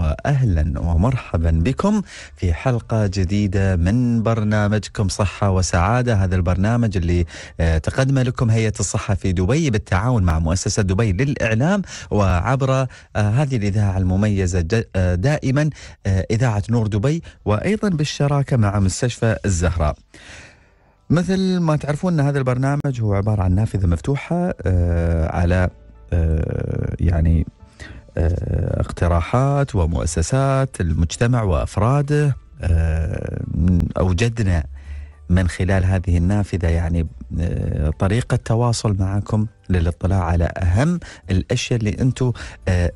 واهلا ومرحبا بكم في حلقه جديده من برنامجكم صحه وسعاده، هذا البرنامج اللي آه، تقدمه لكم هيئه الصحه في دبي بالتعاون مع مؤسسه دبي للاعلام وعبر آه، هذه الاذاعه المميزه آه، دائما اذاعه نور دبي وايضا بالشراكه مع مستشفى الزهراء. مثل ما تعرفون ان هذا البرنامج هو عباره عن نافذه مفتوحه على يعني آه، اقتراحات ومؤسسات المجتمع وافراده آه، اوجدنا من خلال هذه النافذه يعني آه، طريقه تواصل معكم للاطلاع على اهم الاشياء اللي انتم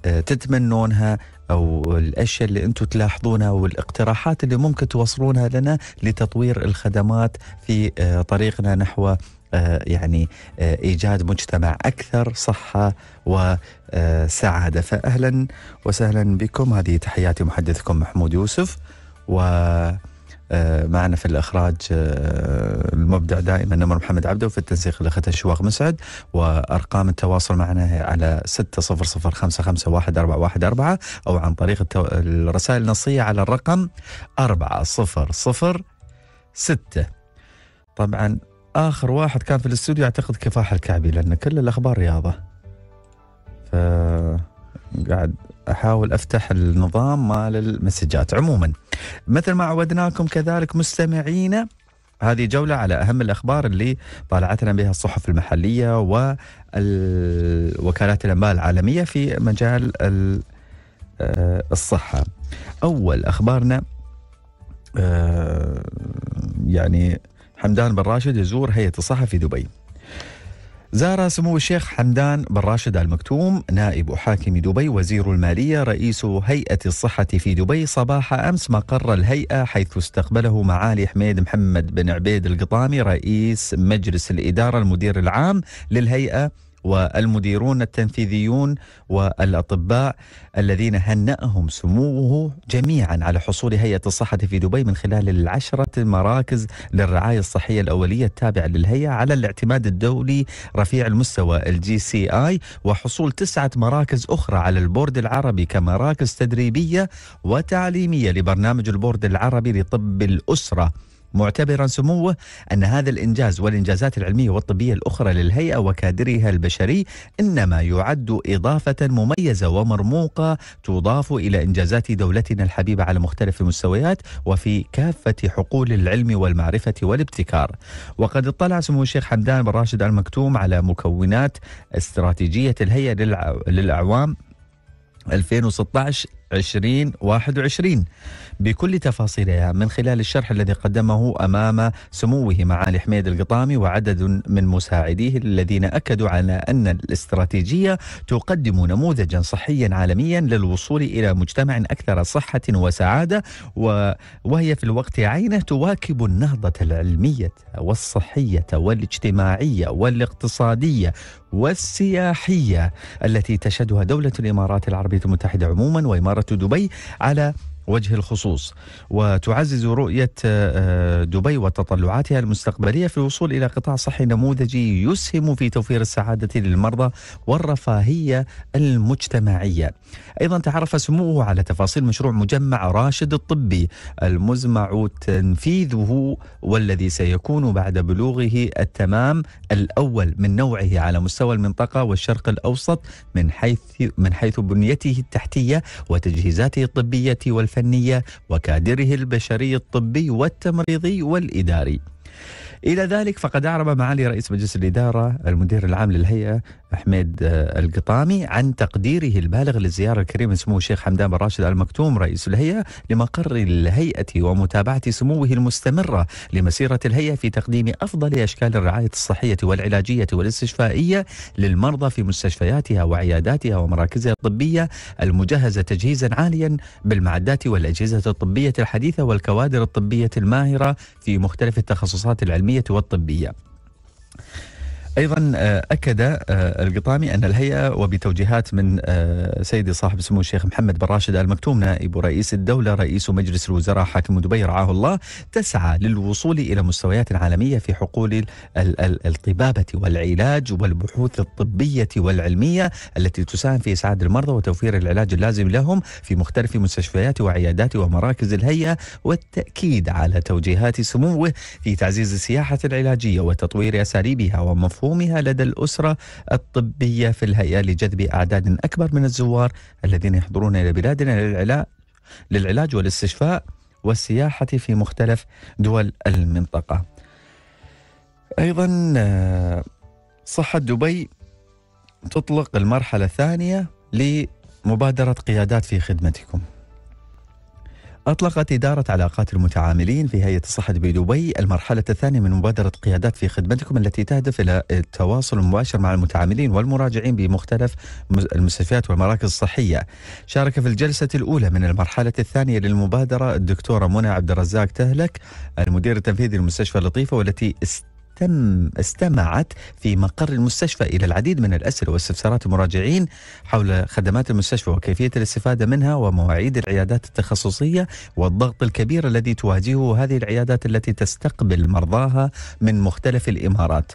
تتمنونها او الاشياء اللي انتم تلاحظونها والاقتراحات اللي ممكن توصلونها لنا لتطوير الخدمات في طريقنا نحو آه، يعني آه، ايجاد مجتمع اكثر صحه وسعاده فاهلا وسهلا بكم هذه تحياتي محدثكم محمود يوسف و آه، معنا في الاخراج المبدع دائما نمر محمد عبده وفي التنسيق الاخت الشواغ مسعد وارقام التواصل معنا هي على 6005514114 او عن طريق الرسائل النصيه على الرقم 4006 طبعا اخر واحد كان في الاستوديو اعتقد كفاح الكعبي لان كل الاخبار رياضه ف قاعد احاول افتح النظام مال المسجات عموما مثل ما عودناكم كذلك مستمعينا هذه جولة على أهم الأخبار اللي طالعتنا بها الصحف المحلية ووكالات الأنباء العالمية في مجال آه، الصحة أول أخبارنا آه، يعني حمدان بن راشد يزور هيئة الصحة في دبي زار سمو الشيخ حمدان بن راشد المكتوم نائب حاكم دبي وزير المالية رئيس هيئة الصحة في دبي صباح أمس مقر الهيئة حيث استقبله معالي حميد محمد بن عبيد القطامي رئيس مجلس الإدارة المدير العام للهيئة والمديرون التنفيذيون والاطباء الذين هنأهم سموه جميعا على حصول هيئه الصحه في دبي من خلال العشره المراكز للرعايه الصحيه الاوليه التابعه للهيئه على الاعتماد الدولي رفيع المستوى الجي سي اي وحصول تسعه مراكز اخرى على البورد العربي كمراكز تدريبيه وتعليميه لبرنامج البورد العربي لطب الاسره معتبرا سموه أن هذا الإنجاز والإنجازات العلمية والطبية الأخرى للهيئة وكادرها البشري إنما يعد إضافة مميزة ومرموقة تضاف إلى إنجازات دولتنا الحبيبة على مختلف المستويات وفي كافة حقول العلم والمعرفة والابتكار وقد اطلع سمو الشيخ حمدان بن راشد المكتوم على مكونات استراتيجية الهيئة للأعوام 2016 2021 بكل تفاصيلها من خلال الشرح الذي قدمه أمام سموه معالي حميد القطامي وعدد من مساعديه الذين أكدوا على أن الاستراتيجية تقدم نموذجا صحيا عالميا للوصول إلى مجتمع أكثر صحة وسعادة وهي في الوقت عينه تواكب النهضة العلمية والصحية والاجتماعية والاقتصادية والسياحية التي تشهدها دولة الإمارات العربية المتحدة عموما وإمارة دبي على وجه الخصوص وتعزز رؤية آه، دبي وتطلعاتها المستقبلية في الوصول إلى قطاع صحي نموذجي يسهم في توفير السعادة للمرضى والرفاهية المجتمعية أيضا تعرف سموه على تفاصيل مشروع مجمع راشد الطبي المزمع تنفيذه والذي سيكون بعد بلوغه التمام الأول من نوعه على مستوى المنطقة والشرق الأوسط من حيث من حيث بنيته التحتية وتجهيزاته الطبية وال الفنية وكادره البشري الطبي والتمريضي والإداري إلى ذلك فقد أعرب معالي رئيس مجلس الإدارة المدير العام للهيئة احمد القطامي عن تقديره البالغ للزيارة الكريمة سمو الشيخ حمدان بن راشد المكتوم رئيس الهيئة لمقر الهيئة ومتابعة سموه المستمرة لمسيرة الهيئة في تقديم أفضل أشكال الرعاية الصحية والعلاجية والاستشفائية للمرضى في مستشفياتها وعياداتها ومراكزها الطبية المجهزة تجهيزا عاليا بالمعدات والأجهزة الطبية الحديثة والكوادر الطبية الماهرة في مختلف التخصصات العلمية العلميه والطبية ايضا آه، اكد آه، القطامي ان الهيئه وبتوجيهات من آه، سيدي صاحب سمو الشيخ محمد بن راشد ال مكتوم نائب رئيس الدوله رئيس مجلس الوزراء حاكم دبي رعاه الله تسعى للوصول الى مستويات عالميه في حقول الطبابه والعلاج والبحوث الطبيه والعلميه التي تساهم في اسعاد المرضى وتوفير العلاج اللازم لهم في مختلف مستشفيات وعيادات ومراكز الهيئه والتاكيد على توجيهات سموه في تعزيز السياحه العلاجيه وتطوير اساليبها ومفهومها مفهومها لدى الأسرة الطبية في الهيئة لجذب أعداد أكبر من الزوار الذين يحضرون إلى بلادنا للعلاج للعلاج والاستشفاء والسياحة في مختلف دول المنطقة أيضا آه، صحة دبي تطلق المرحلة الثانية لمبادرة قيادات في خدمتكم أطلقت إدارة علاقات المتعاملين في هيئة الصحة بدبي المرحلة الثانية من مبادرة قيادات في خدمتكم التي تهدف إلى التواصل المباشر مع المتعاملين والمراجعين بمختلف المستشفيات والمراكز الصحية. شارك في الجلسة الأولى من المرحلة الثانية للمبادرة الدكتورة منى عبد الرزاق تهلك المدير التنفيذي للمستشفى لطيفة والتي است تم استمعت في مقر المستشفى إلى العديد من الأسئلة واستفسارات المراجعين حول خدمات المستشفى وكيفية الاستفادة منها ومواعيد العيادات التخصصية والضغط الكبير الذي تواجهه هذه العيادات التي تستقبل مرضاها من مختلف الإمارات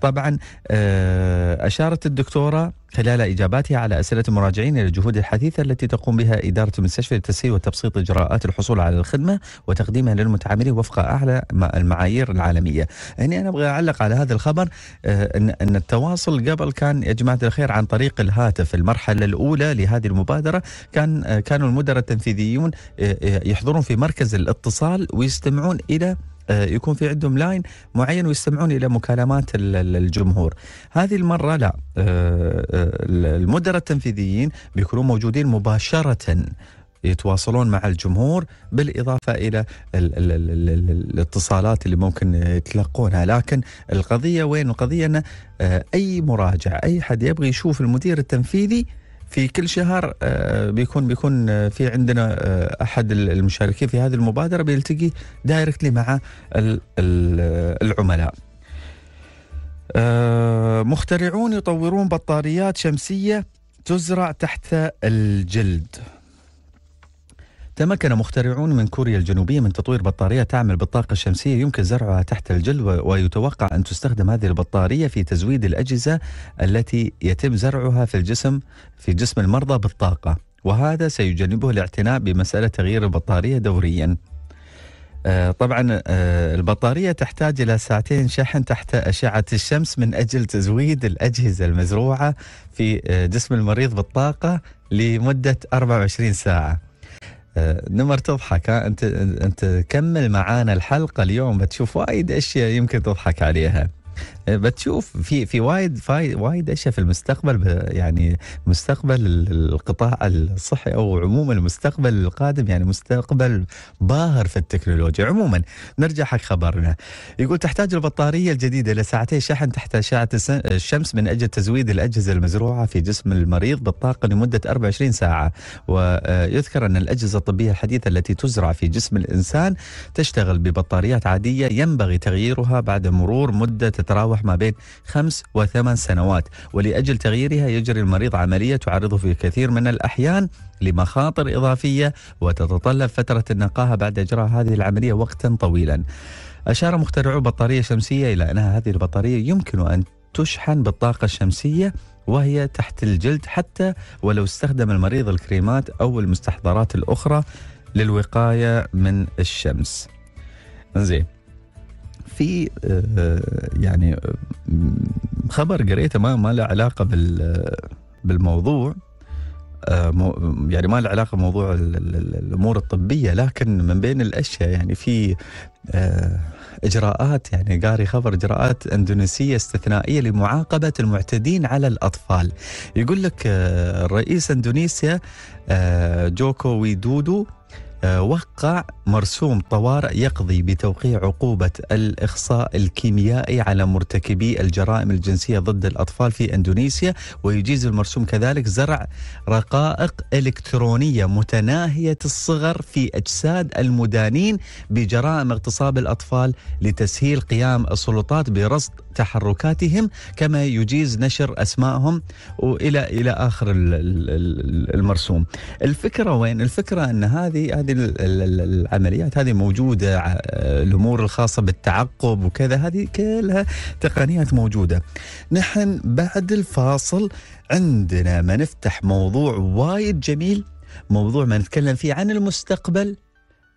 طبعا آه، أشارت الدكتورة خلال إجاباتها على أسئلة المراجعين إلى الجهود الحثيثة التي تقوم بها إدارة المستشفى لتسهيل وتبسيط إجراءات الحصول على الخدمة وتقديمها للمتعاملين وفق أعلى المعايير العالمية هنا أنا أبغى أعلق على هذا الخبر آه، أن أن التواصل قبل كان يا جماعة الخير عن طريق الهاتف المرحلة الأولى لهذه المبادرة كان آه، كانوا المدراء التنفيذيون آه، يحضرون في مركز الاتصال ويستمعون إلى آه، يكون في عندهم لاين معين ويستمعون الى مكالمات الجمهور هذه المره لا آه، آه، المدراء التنفيذيين بيكونوا موجودين مباشره يتواصلون مع الجمهور بالإضافة إلى الـ الـ الـ الـ الاتصالات اللي ممكن يتلقونها لكن القضية وين القضية أن أي مراجع أي حد يبغي يشوف المدير التنفيذي في كل شهر آه، بيكون بيكون آه، في عندنا آه، احد المشاركين في هذه المبادره بيلتقي دايركتلي مع العملاء. مخترعون يطورون بطاريات شمسيه تزرع تحت الجلد. تمكن مخترعون من كوريا الجنوبية من تطوير بطارية تعمل بالطاقة الشمسية يمكن زرعها تحت الجلد ويتوقع أن تستخدم هذه البطارية في تزويد الأجهزة التي يتم زرعها في الجسم في جسم المرضى بالطاقة وهذا سيجنبه الاعتناء بمسألة تغيير البطارية دوريا آه، طبعا آه، البطارية تحتاج إلى ساعتين شحن تحت أشعة الشمس من أجل تزويد الأجهزة المزروعة في آه، جسم المريض بالطاقة لمدة 24 ساعة آه، نمر تضحك ها انت انت كمل معانا الحلقه اليوم بتشوف وايد اشياء يمكن تضحك عليها آه، بتشوف في في وايد وايد اشياء في المستقبل يعني مستقبل القطاع الصحي او عموما المستقبل القادم يعني مستقبل باهر في التكنولوجيا عموما نرجع حق خبرنا يقول تحتاج البطاريه الجديده الى شحن تحت اشعه الشمس من اجل تزويد الاجهزه المزروعه في جسم المريض بالطاقه لمده 24 ساعه ويذكر آه، ان الاجهزه الطبيه الحديثه التي تزرع في جسم الانسان تشتغل ببطاريات عاديه ينبغي تغييرها بعد مرور مده تتراوح ما بين خمس وثمان سنوات ولأجل تغييرها يجري المريض عملية تعرضه في كثير من الأحيان لمخاطر إضافية وتتطلب فترة النقاهة بعد إجراء هذه العملية وقتا طويلا أشار مخترعو بطارية شمسية إلى أنها هذه البطارية يمكن أن تشحن بالطاقة الشمسية وهي تحت الجلد حتى ولو استخدم المريض الكريمات أو المستحضرات الأخرى للوقاية من الشمس زين في آه، آه، يعني آه، خبر قريته ما ما له علاقه بال بالموضوع يعني ما له علاقه بموضوع الامور الطبيه لكن من بين الاشياء يعني في اجراءات يعني قاري خبر اجراءات اندونيسيه استثنائيه لمعاقبه المعتدين على الاطفال. يقول لك الرئيس اندونيسيا جوكو ويدودو آه، وقع مرسوم طوارئ يقضي بتوقيع عقوبة الإخصاء الكيميائي على مرتكبي الجرائم الجنسية ضد الأطفال في إندونيسيا ويجيز المرسوم كذلك زرع رقائق إلكترونية متناهية الصغر في أجساد المدانين بجرائم اغتصاب الأطفال لتسهيل قيام السلطات برصد تحركاتهم كما يجيز نشر اسمائهم والى الى اخر المرسوم. الفكره وين؟ الفكره ان هذه هذه العمليات هذه موجوده الامور الخاصه بالتعقب وكذا هذه كلها تقنيات موجوده. نحن بعد الفاصل عندنا ما نفتح موضوع وايد جميل موضوع ما نتكلم فيه عن المستقبل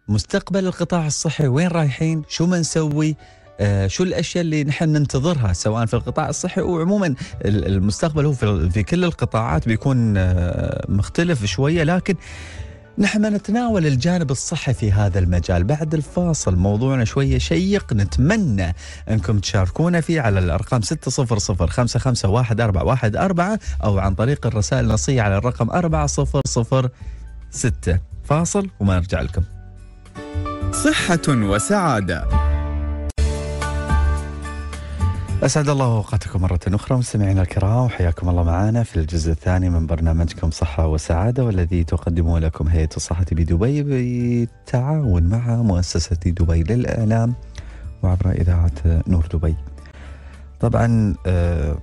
مستقبل القطاع الصحي وين رايحين شو ما نسوي آه، شو الاشياء اللي نحن ننتظرها سواء في القطاع الصحي وعموما المستقبل هو في كل القطاعات بيكون آه، مختلف شويه لكن نحن نتناول الجانب الصحي في هذا المجال بعد الفاصل موضوعنا شوية شيق نتمنى أنكم تشاركونا فيه على الأرقام 600 أو عن طريق الرسائل النصية على الرقم 4006 فاصل وما نرجع لكم صحة وسعادة أسعد الله أوقاتكم مرة أخرى مستمعينا الكرام حياكم الله معنا في الجزء الثاني من برنامجكم صحة وسعادة والذي تقدمه لكم هيئة الصحة بدبي بالتعاون مع مؤسسة دبي للإعلام وعبر إذاعة نور دبي طبعا آه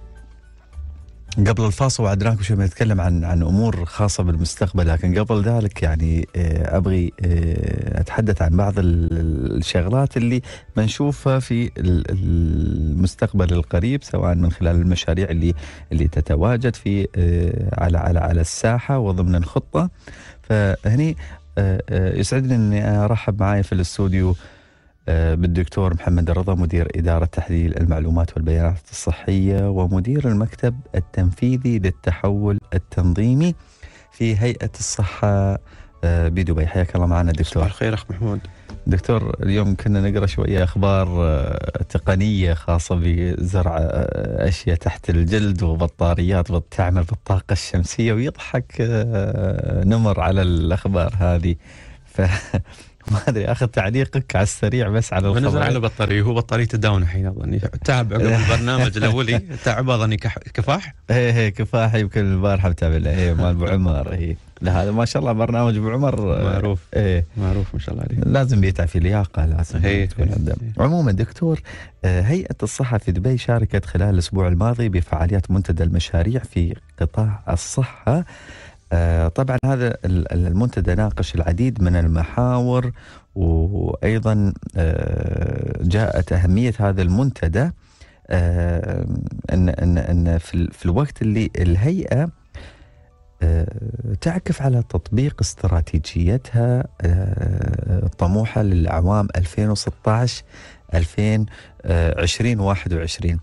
قبل الفاصل وعدناك شوي بنتكلم عن عن امور خاصه بالمستقبل لكن قبل ذلك يعني آه، ابغي آه، اتحدث عن بعض الشغلات اللي بنشوفها في المستقبل القريب سواء من خلال المشاريع اللي اللي تتواجد في آه، على على على الساحه وضمن الخطه فهني يسعدني اني ارحب معي في الاستوديو آه، بالدكتور محمد الرضا مدير إدارة تحليل المعلومات والبيانات الصحية ومدير المكتب التنفيذي للتحول التنظيمي في هيئة الصحة آه، بدبي حياك الله معنا دكتور صباح الخير أخ محمود دكتور اليوم كنا نقرا شويه اخبار آه، تقنيه خاصه بزرع اشياء تحت الجلد وبطاريات تعمل بالطاقه الشمسيه ويضحك نمر على الاخبار هذه ف ما ادري اخذ تعليقك على السريع بس على الخبر بنزل على بطاريه هو بطاريه الداون الحين اظني تعب عقب البرنامج الاولي تعب اظني كفاح ايه ايه كفاح يمكن البارحه متابع له ايه مال ابو عمر ايه لا هذا ما شاء الله برنامج ابو عمر معروف ايه معروف ما شاء الله عليه لازم يتعب في لياقه لازم هي تكون عنده عموما دكتور آه، هيئه الصحه في دبي شاركت خلال الاسبوع الماضي بفعاليات منتدى المشاريع في قطاع الصحه آه، طبعا هذا المنتدى ناقش العديد من المحاور وايضا آه، جاءت اهميه هذا المنتدى آه، ان ان ان في الوقت اللي الهيئه تعكف على تطبيق استراتيجيتها الطموحه للعوام 2016 2020 21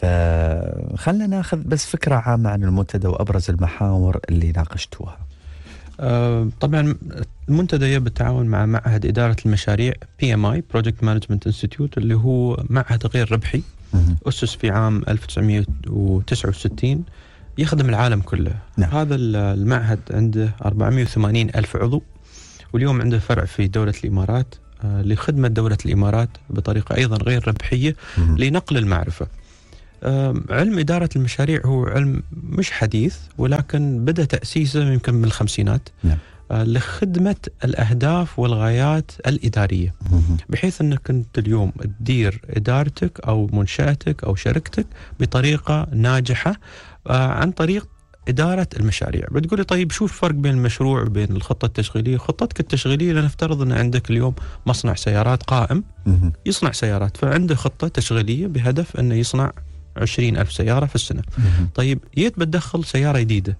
فخلنا ناخذ بس فكرة عامة عن المنتدى وأبرز المحاور اللي ناقشتوها آه، طبعا المنتدى بالتعاون مع معهد إدارة المشاريع بي ام اي بروجكت مانجمنت انستيتيوت اللي هو معهد غير ربحي أسس في عام 1969 يخدم العالم كله نعم. هذا المعهد عنده 480 ألف عضو واليوم عنده فرع في دولة الإمارات آه، لخدمة دولة الإمارات بطريقة أيضا غير ربحية لنقل المعرفة علم إدارة المشاريع هو علم مش حديث ولكن بدأ تأسيسه يمكن من الخمسينات نعم. أه، لخدمة الأهداف والغايات الإدارية بحيث أنك أنت اليوم تدير إدارتك أو منشأتك أو شركتك بطريقة ناجحة أه، عن طريق إدارة المشاريع بتقولي طيب شو الفرق بين المشروع وبين الخطة التشغيلية خطتك التشغيلية لنفترض أن عندك اليوم مصنع سيارات قائم يصنع سيارات فعنده خطة تشغيلية بهدف أنه يصنع عشرين ألف سيارة في السنة طيب جيت بتدخل سيارة جديدة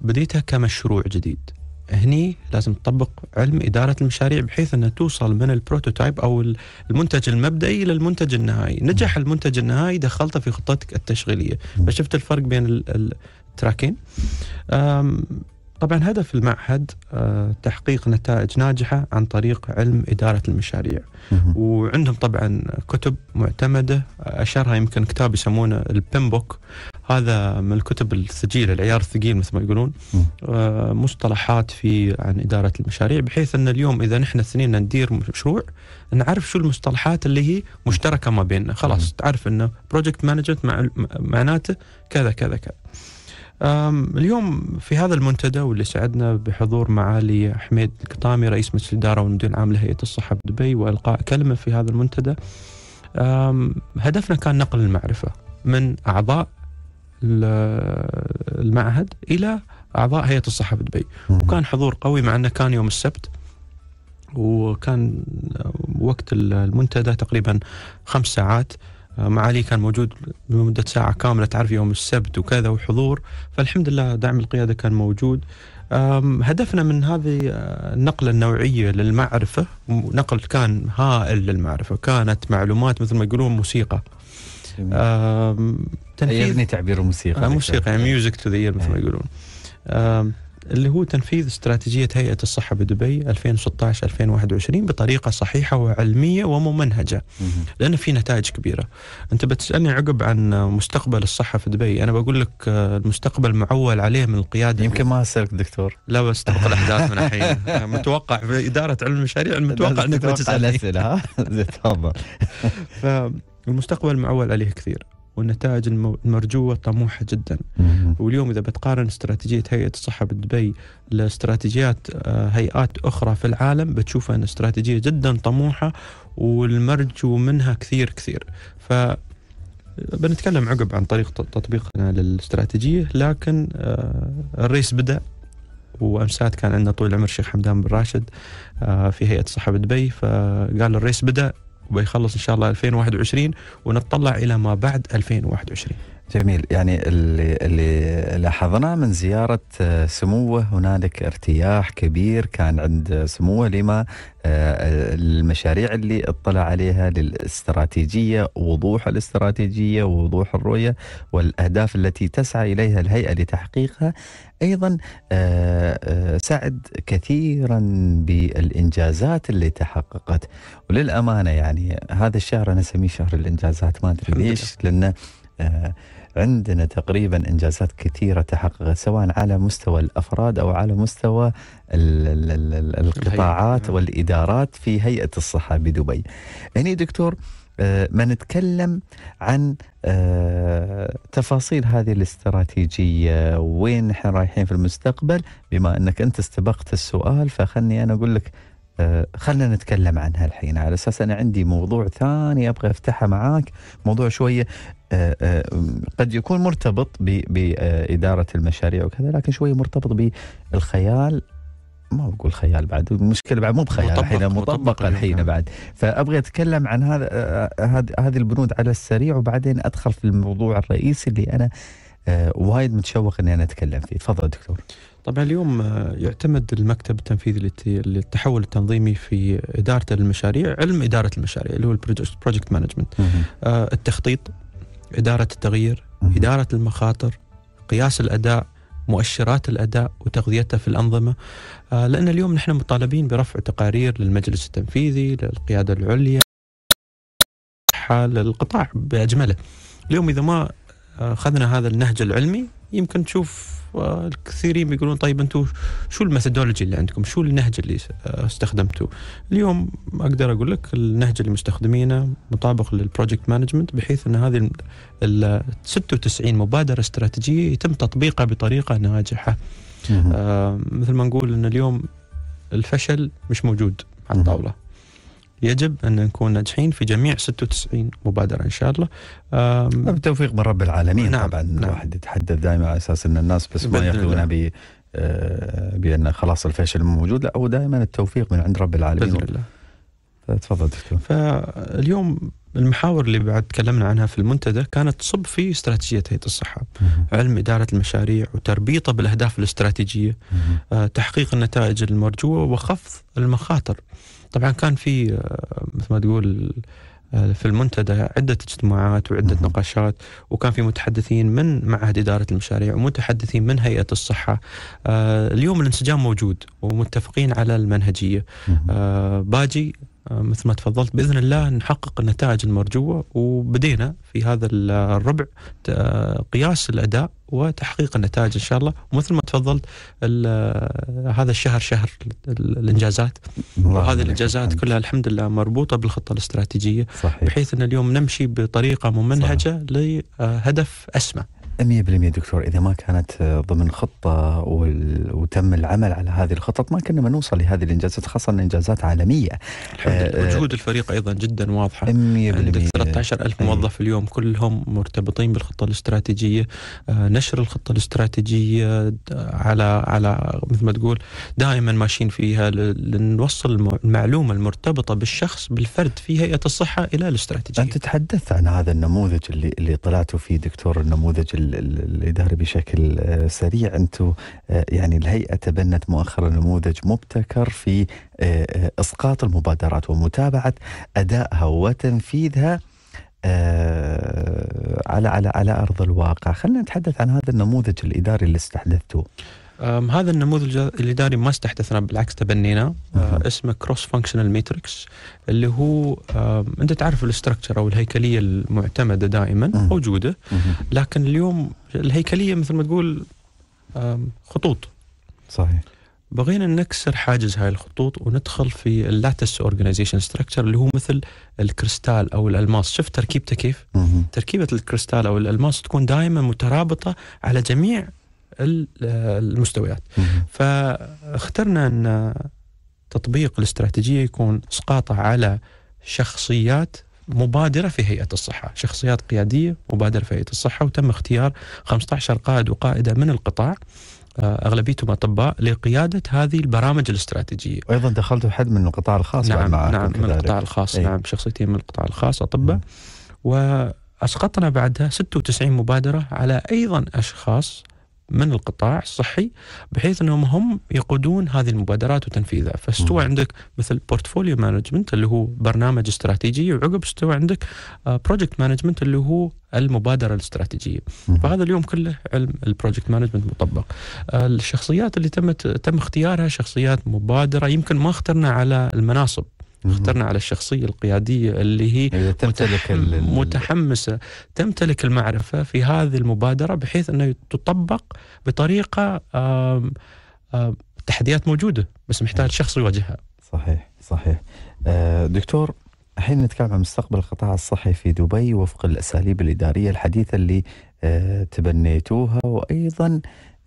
بديتها كمشروع جديد هني لازم تطبق علم إدارة المشاريع بحيث أنها توصل من البروتوتايب أو المنتج المبدئي إلى المنتج النهائي نجح المنتج النهائي دخلته في خطتك التشغيلية فشفت الفرق بين التراكين طبعا هدف المعهد آه، تحقيق نتائج ناجحة عن طريق علم إدارة المشاريع وعندهم طبعا كتب معتمدة أشهرها يمكن كتاب يسمونه البيمبوك هذا من الكتب الثقيلة العيار الثقيل مثل ما يقولون آه، مصطلحات في عن إدارة المشاريع بحيث أن اليوم إذا نحن اثنين ندير مشروع نعرف شو المصطلحات اللي هي مشتركة ما بيننا خلاص تعرف أنه بروجكت مانجمنت معناته كذا كذا كذا اليوم في هذا المنتدى واللي سعدنا بحضور معالي حميد القطامي رئيس مجلس الإدارة والمدير العام لهيئة الصحة بدبي وإلقاء كلمة في هذا المنتدى هدفنا كان نقل المعرفة من أعضاء المعهد إلى أعضاء هيئة الصحة بدبي وكان حضور قوي مع أنه كان يوم السبت وكان وقت المنتدى تقريبا خمس ساعات معالي كان موجود لمدة ساعة كاملة تعرف يوم السبت وكذا وحضور فالحمد لله دعم القيادة كان موجود هدفنا من هذه آه، النقلة النوعية للمعرفة نقل كان هائل للمعرفة كانت معلومات مثل ما يقولون موسيقى تنفيذ تعبير الموسيقى آه، موسيقى ميوزك تو ذا مثل ما يقولون اللي هو تنفيذ استراتيجية هيئة الصحة بدبي 2016-2021 بطريقة صحيحة وعلمية وممنهجة لأن في نتائج كبيرة أنت بتسألني عقب عن مستقبل الصحة في دبي أنا بقول لك آه، المستقبل معول عليه من القيادة يمكن ما أسألك دكتور لا بس تبقى الأحداث من الحين آه، متوقع في إدارة علم المشاريع متوقع أنك بتسألني تفضل فالمستقبل معول عليه كثير والنتائج المرجوة طموحة جدا واليوم إذا بتقارن استراتيجية هيئة الصحة بدبي لاستراتيجيات آه، هيئات أخرى في العالم بتشوف أن استراتيجية جدا طموحة والمرجو منها كثير كثير ف بنتكلم عقب عن طريق تطبيقنا للاستراتيجية لكن آه، الريس بدأ وامسات كان عندنا طول العمر الشيخ حمدان بن راشد آه، في هيئه الصحه بدبي فقال الريس بدا وبيخلص ان شاء الله 2021 ونتطلع الى ما بعد 2021 جميل يعني اللي اللي لاحظناه من زياره آه، سموه هنالك ارتياح كبير كان عند سموه لما آه، المشاريع اللي اطلع عليها للاستراتيجيه وضوح الاستراتيجيه ووضوح الرؤيه والاهداف التي تسعى اليها الهيئه لتحقيقها ايضا آه، سعد كثيرا بالانجازات اللي تحققت وللامانه يعني هذا الشهر انا اسميه شهر الانجازات ما ادري ليش لانه عندنا تقريبا انجازات كثيره تحققت سواء على مستوى الافراد او على مستوى القطاعات نعم. والادارات في هيئه الصحه بدبي. هني دكتور آه، ما نتكلم عن آه، تفاصيل هذه الاستراتيجية وين نحن رايحين في المستقبل بما أنك أنت استبقت السؤال فخلني أنا أقول لك آه، خلنا نتكلم عنها الحين على اساس انا عندي موضوع ثاني ابغى افتحه معاك موضوع شويه قد يكون مرتبط بإدارة المشاريع وكذا لكن شوي مرتبط بالخيال ما بقول خيال بعد المشكلة بعد مو بخيال مطبق الحين مطبق, مطبق الحين بعد فأبغى أتكلم عن هذا هذه البنود على السريع وبعدين أدخل في الموضوع الرئيسي اللي أنا آه، وايد متشوق اني انا اتكلم فيه، تفضل دكتور. طبعا اليوم آه، يعتمد المكتب التنفيذي للتحول التنظيمي في اداره المشاريع، علم اداره المشاريع اللي هو البروجكت مانجمنت. آه، التخطيط إدارة التغيير إدارة المخاطر قياس الأداء مؤشرات الاداء وتغذيتها في الانظمه آه، لان اليوم نحن مطالبين برفع تقارير للمجلس التنفيذي للقياده العليا حال القطاع باجمله اليوم اذا ما آه، اخذنا هذا النهج العلمي يمكن تشوف والكثيرين بيقولون طيب انتم شو الميثودولوجي اللي عندكم شو النهج اللي آه، استخدمته اليوم اقدر اقول لك النهج اللي مستخدمينه مطابق للبروجكت مانجمنت بحيث ان هذه ال 96 مبادره استراتيجيه يتم تطبيقها بطريقه ناجحه آه مثل ما نقول ان اليوم الفشل مش موجود على الطاوله يجب أن نكون ناجحين في جميع 96 مبادرة إن شاء الله بالتوفيق من رب العالمين نعم طبعا نعم. الواحد يتحدث دائما على أساس أن الناس بس ما ياخذونا ب آه، بأن خلاص الفشل موجود لا هو دائما التوفيق من عند رب العالمين بإذن الله تفضل دكتور فاليوم المحاور اللي بعد تكلمنا عنها في المنتدى كانت تصب في استراتيجية هيئة الصحة علم إدارة المشاريع وتربيطه بالأهداف الاستراتيجية آه، تحقيق النتائج المرجوة وخفض المخاطر طبعا كان في آه، مثل ما تقول آه، في المنتدى عدة اجتماعات وعدة نقاشات وكان في متحدثين من معهد إدارة المشاريع ومتحدثين من هيئة الصحة آه، اليوم الانسجام موجود ومتفقين على المنهجية باجي آه، مثل ما تفضلت باذن الله نحقق النتائج المرجوه وبدينا في هذا الربع آه، قياس الاداء وتحقيق النتائج ان شاء الله ومثل ما تفضلت آه، هذا الشهر شهر الانجازات وهذه الانجازات كلها الحمد لله مربوطه بالخطه الاستراتيجيه صحيح. بحيث ان اليوم نمشي بطريقه ممنهجه صحيح. لهدف اسمى 100% دكتور إذا ما كانت ضمن خطة وتم العمل على هذه الخطط ما كنا بنوصل لهذه الإنجازات خاصة إنجازات عالمية آه، وجهود الفريق أيضا جدا واضحة 100% عندك 13 ألف إيه. موظف اليوم كلهم مرتبطين بالخطة الاستراتيجية آه، نشر الخطة الاستراتيجية آه، على على مثل ما تقول دائما ماشيين فيها لنوصل المعلومة المرتبطة بالشخص بالفرد في هيئة الصحة إلى الاستراتيجية أنت تحدثت عن هذا النموذج اللي اللي طلعتوا فيه دكتور النموذج الاداره بشكل آه، سريع انتم آه، يعني الهيئه تبنت مؤخرا نموذج مبتكر في آه، اسقاط المبادرات ومتابعه ادائها وتنفيذها على على على ارض الواقع، خلينا نتحدث عن هذا النموذج الاداري اللي استحدثته. هذا النموذج الاداري ما استحدثناه بالعكس تبنيناه أه، اسمه كروس فانكشنال ماتريكس اللي هو انت تعرف الاستراكشر او الهيكليه المعتمده دائما موجوده لكن اليوم الهيكليه مثل ما تقول خطوط صحيح بغينا نكسر حاجز هاي الخطوط وندخل في اللاتس اورجنايزيشن ستراكشر اللي هو مثل الكريستال او الالماس شفت تركيبته كيف؟ تركيبه الكريستال او الالماس تكون دائما مترابطه على جميع المستويات فاخترنا أن تطبيق الاستراتيجية يكون إسقاطه على شخصيات مبادرة في هيئة الصحة شخصيات قيادية مبادرة في هيئة الصحة وتم اختيار 15 قائد وقائدة من القطاع آه، اغلبيتهم اطباء لقياده هذه البرامج الاستراتيجيه. وايضا دخلت حد من القطاع الخاص نعم نعم من القطاع الخاص أي. نعم شخصيتين من القطاع الخاص اطباء واسقطنا بعدها 96 مبادره على ايضا اشخاص من القطاع الصحي بحيث انهم هم يقودون هذه المبادرات وتنفيذها فاستوى عندك مثل بورتفوليو مانجمنت اللي هو برنامج استراتيجي وعقب استوى عندك بروجكت آه، مانجمنت اللي هو المبادره الاستراتيجيه فهذا اليوم كله علم البروجكت مانجمنت مطبق آه، الشخصيات اللي تمت تم اختيارها شخصيات مبادره يمكن ما اخترنا على المناصب اخترنا على الشخصية القيادية اللي هي تمتلك متحمسة تمتلك المعرفة في هذه المبادرة بحيث أنه تطبق بطريقة تحديات موجودة بس محتاج شخص يواجهها صحيح صحيح آه، دكتور الحين نتكلم عن مستقبل القطاع الصحي في دبي وفق الأساليب الإدارية الحديثة اللي آه، تبنيتوها وأيضا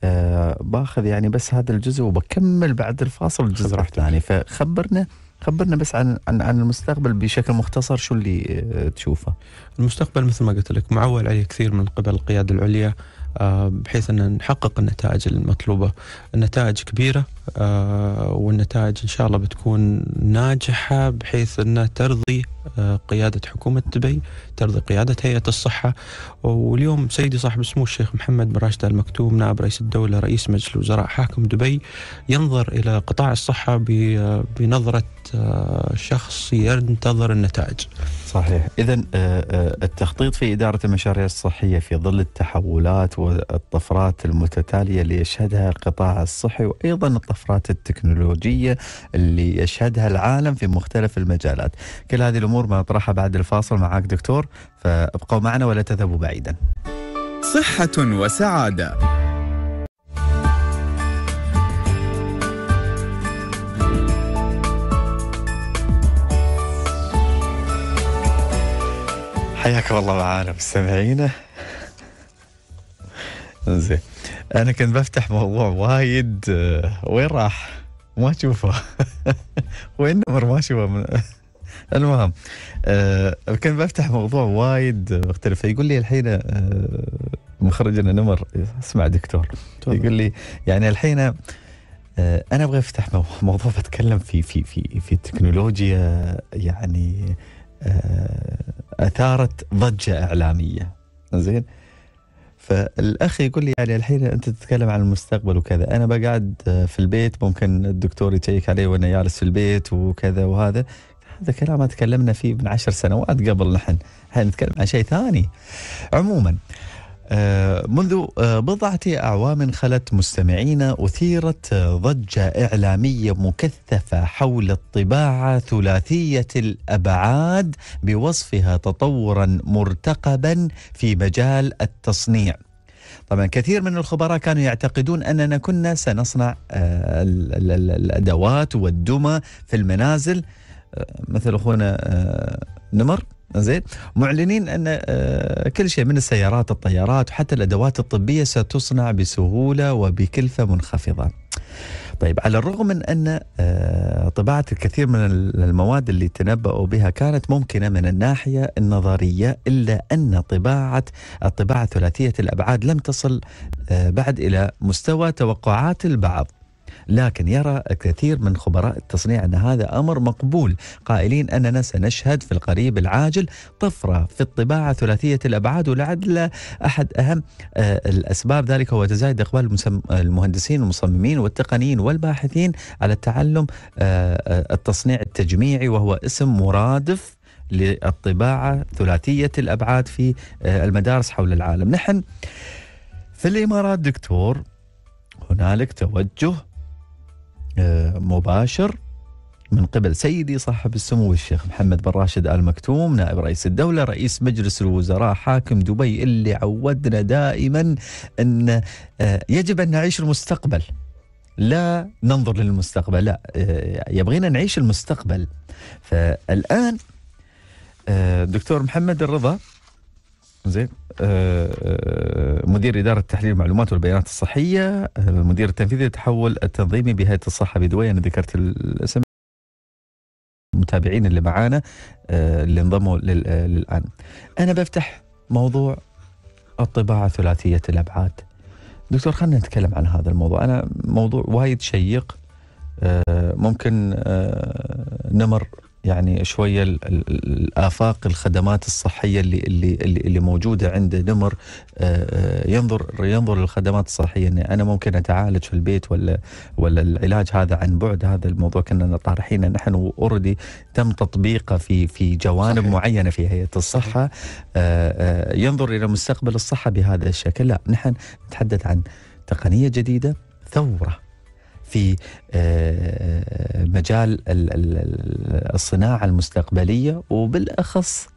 آه، باخذ يعني بس هذا الجزء وبكمل بعد الفاصل الجزء الثاني فخبرنا خبرنا بس عن عن عن المستقبل بشكل مختصر شو اللي آه، تشوفه؟ المستقبل مثل ما قلت لك معول عليه كثير من قبل القياده العليا آه، بحيث ان نحقق النتائج المطلوبه. النتائج كبيره آه، والنتائج ان شاء الله بتكون ناجحه بحيث انها ترضي قياده حكومه دبي، ماستر قيادة هيئة الصحة واليوم سيدي صاحب السمو الشيخ محمد بن راشد المكتوم نائب رئيس الدولة رئيس مجلس الوزراء حاكم دبي ينظر إلى قطاع الصحة بنظرة آه، شخص ينتظر النتائج صحيح إذا آه، آه، التخطيط في إدارة المشاريع الصحية في ظل التحولات والطفرات المتتالية اللي يشهدها القطاع الصحي وأيضا الطفرات التكنولوجية اللي يشهدها العالم في مختلف المجالات كل هذه الأمور ما نطرحها بعد الفاصل معك دكتور فابقوا معنا ولا تذهبوا بعيدا صحة وسعادة حياكم الله معانا مستمعينا زين انا كنت بفتح موضوع وايد آه، وين راح؟ ما اشوفه وين نمر ما اشوفه المهم أه كان بفتح موضوع وايد مختلف فيقول لي الحين أه مخرجنا نمر اسمع دكتور طبعا. يقول لي يعني الحين أه انا ابغى افتح موضوع بتكلم في في في في تكنولوجيا يعني آه، اثارت ضجه اعلاميه زين فالاخ يقول لي يعني الحين انت تتكلم عن المستقبل وكذا انا بقعد آه، في البيت ممكن الدكتور يشيك علي وانا جالس في البيت وكذا وهذا هذا كلام تكلمنا فيه من عشر سنوات قبل نحن نتكلم عن شيء ثاني عموما آه، منذ آه، بضعة أعوام خلت مستمعينا أثيرت آه، ضجة إعلامية مكثفة حول الطباعة ثلاثية الأبعاد بوصفها تطورا مرتقبا في مجال التصنيع طبعا كثير من الخبراء كانوا يعتقدون أننا كنا سنصنع الأدوات والدمى في المنازل مثل اخونا آه، نمر زين معلنين ان آه، كل شيء من السيارات الطيارات وحتى الادوات الطبيه ستصنع بسهوله وبكلفه منخفضه. طيب على الرغم من ان آه، طباعه الكثير من المواد اللي تنبأوا بها كانت ممكنه من الناحيه النظريه الا ان طباعه الطباعه ثلاثيه الابعاد لم تصل بعد الى مستوى توقعات البعض. لكن يرى كثير من خبراء التصنيع أن هذا أمر مقبول قائلين أننا سنشهد في القريب العاجل طفرة في الطباعة ثلاثية الأبعاد ولعل أحد أهم آه، الأسباب ذلك هو تزايد إقبال المهندسين والمصممين والتقنيين والباحثين على التعلم آه، آه، التصنيع التجميعي وهو اسم مرادف للطباعة ثلاثية الأبعاد في المدارس حول العالم نحن في الإمارات دكتور هنالك توجه آه، مباشر من قبل سيدي صاحب السمو الشيخ محمد بن راشد آل مكتوم نائب رئيس الدولة رئيس مجلس الوزراء حاكم دبي اللي عودنا دائما أن آه، يجب أن نعيش المستقبل لا ننظر للمستقبل لا آه، يبغينا نعيش المستقبل فالآن دكتور محمد الرضا زين آه، آه، مدير إدارة تحليل المعلومات والبيانات الصحية المدير آه، التنفيذي للتحول التنظيمي بهيئة الصحة بدوي أنا ذكرت الاسم المتابعين اللي معانا اللي انضموا للآن أنا بفتح موضوع الطباعة ثلاثية الأبعاد دكتور خلينا نتكلم عن هذا الموضوع أنا موضوع وايد شيق ممكن نمر يعني شويه الافاق الخدمات الصحيه اللي اللي اللي موجوده عند نمر آه، آه، ينظر ينظر للخدمات الصحيه اني انا ممكن اتعالج في البيت ولا ولا العلاج هذا عن بعد هذا الموضوع كنا طارحينه نحن اوريدي تم تطبيقه في في جوانب صحيح. معينه في هيئه الصحه آه، ينظر الى مستقبل الصحه بهذا الشكل لا نحن نتحدث عن تقنيه جديده ثوره في آه، آه، مجال الصناعه المستقبليه وبالاخص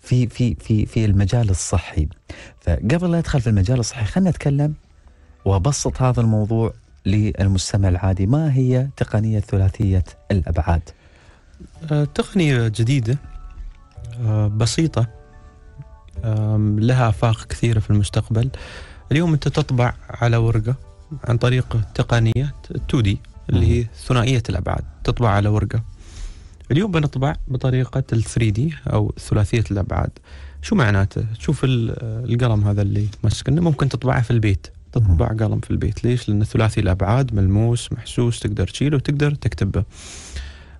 في في في في المجال الصحي فقبل لا ادخل في المجال الصحي خلينا نتكلم وابسط هذا الموضوع للمستمع العادي ما هي تقنيه ثلاثيه الابعاد آه، تقنيه جديده بسيطه لها افاق كثيره في المستقبل اليوم انت تطبع على ورقه عن طريق تقنية 2 دي اللي هي ثنائية الأبعاد تطبع على ورقة اليوم بنطبع بطريقة ال 3 دي أو ثلاثية الأبعاد شو معناته؟ تشوف القلم هذا اللي مسكنا ممكن تطبعه في البيت تطبع قلم في البيت ليش؟ لأن ثلاثي الأبعاد ملموس محسوس تقدر تشيله وتقدر تكتبه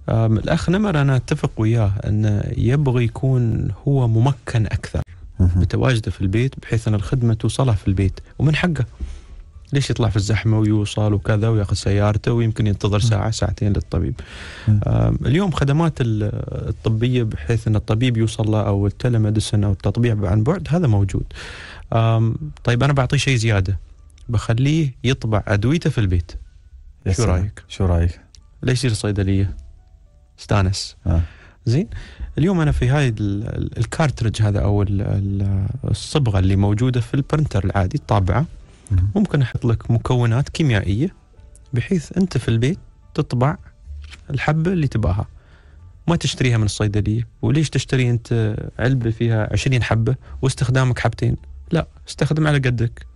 الأخ نمر أنا أتفق وياه أنه يبغى يكون هو ممكن أكثر بتواجده في البيت بحيث أن الخدمة توصله في البيت ومن حقه ليش يطلع في الزحمه ويوصل وكذا وياخذ سيارته ويمكن ينتظر ساعه ساعتين للطبيب. اليوم خدمات الطبيه بحيث ان الطبيب يوصل له او التلمدسن او التطبيع عن بعد هذا موجود. طيب انا بعطيه شيء زياده بخليه يطبع ادويته في البيت. شو رايك؟ شو رايك؟ ليش يصير صيدليه؟ استانس. آه. زين اليوم انا في هاي الكارترج هذا او الصبغه اللي موجوده في البرنتر العادي الطابعه ممكن احط لك مكونات كيميائيه بحيث انت في البيت تطبع الحبه اللي تباها ما تشتريها من الصيدليه وليش تشتري انت علبه فيها 20 حبه واستخدامك حبتين لا استخدم على قدك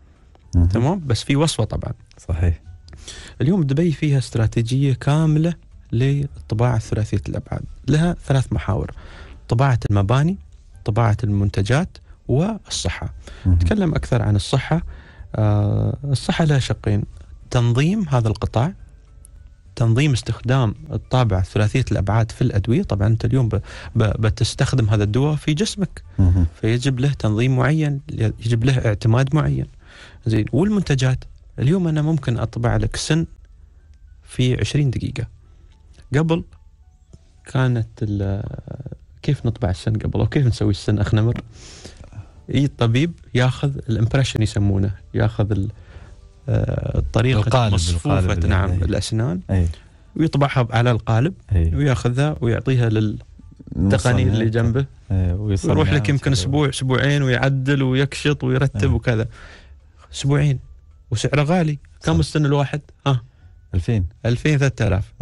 تمام بس في وصفه طبعا صحيح اليوم دبي فيها استراتيجيه كامله للطباعه ثلاثيه الابعاد لها ثلاث محاور طباعه المباني طباعه المنتجات والصحه نتكلم اكثر عن الصحه آه، الصحة لها شقين تنظيم هذا القطاع تنظيم استخدام الطابعة ثلاثية الأبعاد في الأدوية طبعا أنت اليوم بتستخدم هذا الدواء في جسمك فيجب له تنظيم معين يجب له اعتماد معين زين والمنتجات اليوم أنا ممكن أطبع لك سن في 20 دقيقة قبل كانت كيف نطبع السن قبل وكيف نسوي السن أخنمر اي الطبيب ياخذ الامبريشن يسمونه ياخذ آه، الطريقه القالب مصفوفه القالب نعم أي. الاسنان أي. ويطبعها على القالب أي. وياخذها ويعطيها للتقني اللي جنبه إيه، ويروح لك يمكن اسبوع اسبوعين ويعدل ويكشط ويرتب إيه. وكذا اسبوعين وسعره غالي كم السن الواحد؟ ها 2000 2000 3000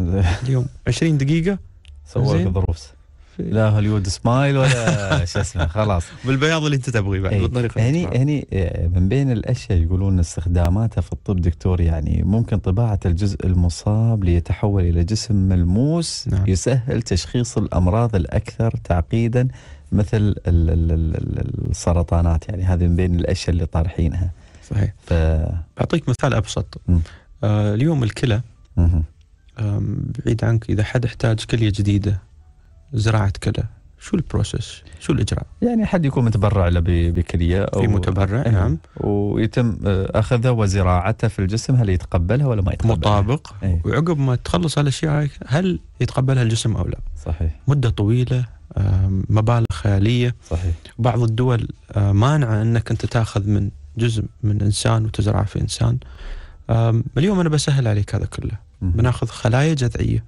اليوم 20 دقيقه سوى لك ظروف لا هوليوود سمايل ولا شو اسمه خلاص بالبياض اللي انت تبغيه بعد إيه، بالطريقه هني هني آه، من بين الاشياء يقولون استخداماتها في الطب دكتور يعني ممكن طباعه الجزء المصاب ليتحول الى جسم ملموس نعم. يسهل تشخيص الامراض الاكثر تعقيدا مثل السرطانات يعني هذه من بين الاشياء اللي طارحينها صحيح ف... اعطيك مثال ابسط آه اليوم الكلى بعيد عنك اذا حد احتاج كليه جديده زراعه كذا شو البروسيس؟ شو الاجراء؟ يعني حد يكون متبرع له بكليه او في متبرع إيه. نعم يعني ويتم آه، اخذها وزراعتها في الجسم هل يتقبلها ولا ما يتقبلها؟ مطابق أي. وعقب ما تخلص على الاشياء هل يتقبلها الجسم او لا؟ صحيح مده طويله آه، مبالغ خياليه صحيح بعض الدول آه، مانعه انك انت تاخذ من جزء من انسان وتزرعه في انسان اليوم انا بسهل عليك هذا كله بناخذ خلايا جذعيه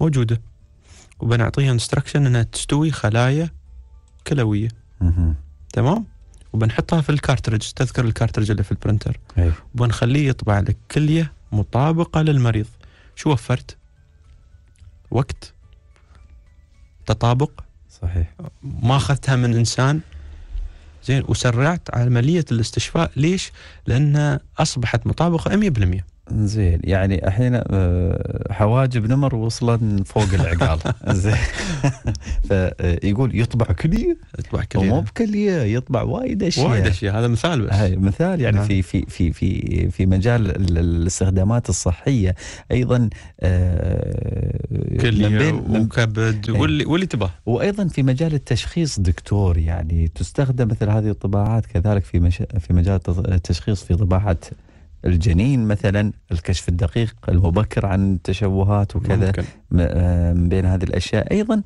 موجوده وبنعطيها انستركشن انها تستوي خلايا كلويه مه. تمام وبنحطها في الكارترج تذكر الكارترج اللي في البرنتر أيه. وبنخليه يطبع لك كليه مطابقه للمريض شو وفرت وقت تطابق صحيح ما اخذتها من انسان زين وسرعت عمليه الاستشفاء ليش لانها اصبحت مطابقه 100% زين يعني الحين آه، حواجب نمر وصلت فوق العقال زين فيقول آه، يطبع كليه يطبع كليه مو بكليه يطبع وايد اشياء وايد اشياء هذا مثال بس هاي مثال يعني نعم. في في في في في مجال الاستخدامات الصحيه ايضا آه، كليه وكبد إيه. واللي واللي تباه وايضا في مجال التشخيص دكتور يعني تستخدم مثل هذه الطباعات كذلك في في مجال التشخيص في طباعه الجنين مثلا الكشف الدقيق المبكر عن التشوهات وكذا ممكن. آه، من بين هذه الاشياء ايضا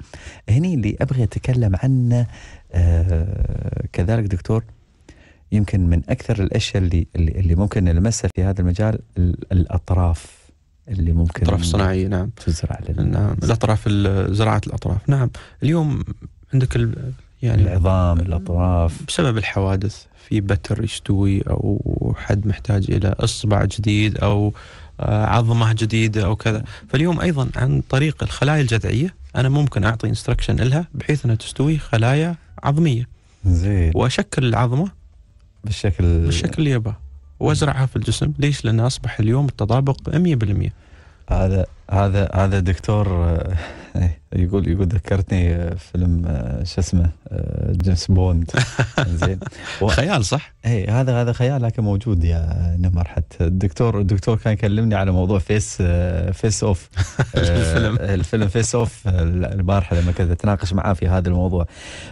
هني اللي ابغى اتكلم عنه آه، كذلك دكتور يمكن من اكثر الاشياء اللي اللي ممكن نلمسها في هذا المجال الاطراف اللي ممكن الاطراف الصناعيه نعم تزرع نعم الاطراف زراعه الاطراف نعم اليوم عندك يعني العظام الأطراف بسبب الحوادث في بتر يستوي أو حد محتاج إلى إصبع جديد أو آه، عظمة جديدة أو كذا فاليوم أيضا عن طريق الخلايا الجذعية أنا ممكن أعطي إنستركشن لها بحيث أنها تستوي خلايا عظمية زين وأشكل العظمة بالشكل بالشكل اللي يباه وأزرعها في الجسم ليش لأن أصبح اليوم التطابق 100% هذا هذا هذا دكتور آه، يقول يقول ذكرتني آه، فيلم آه، شو اسمه جيمس بوند زين و... خيال صح؟ اي هذا هذا خيال لكن موجود يا نمر حتى الدكتور الدكتور كان يكلمني على موضوع فيس فيس اوف الفيلم الفيلم فيس اوف البارحه لما كنت اتناقش معاه في هذا الموضوع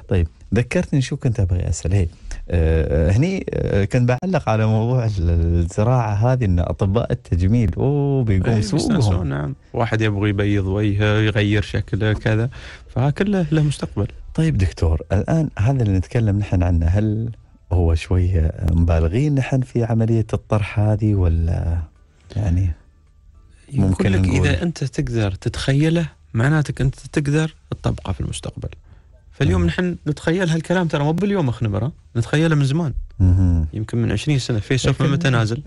طيب ذكرتني شو كنت ابغي اسال هي إيه، آه، هني آه، كنت بعلق على موضوع الزراعه هذه ان اطباء التجميل اوه بيقوم إيه، سوقهم نعم واحد يبغى يبيض وجهه يغير شكله كذا فكله له مستقبل طيب دكتور الان هذا اللي نتكلم نحن عنه هل هو شويه مبالغين نحن في عمليه الطرح هذه ولا يعني ممكن يقول لك اذا انت تقدر تتخيله معناتك انت تقدر تطبقه في المستقبل فاليوم نحن نتخيل هالكلام ترى مو باليوم اخنبره نتخيله من زمان مم. يمكن من 20 سنه فيس اوف متى نازل؟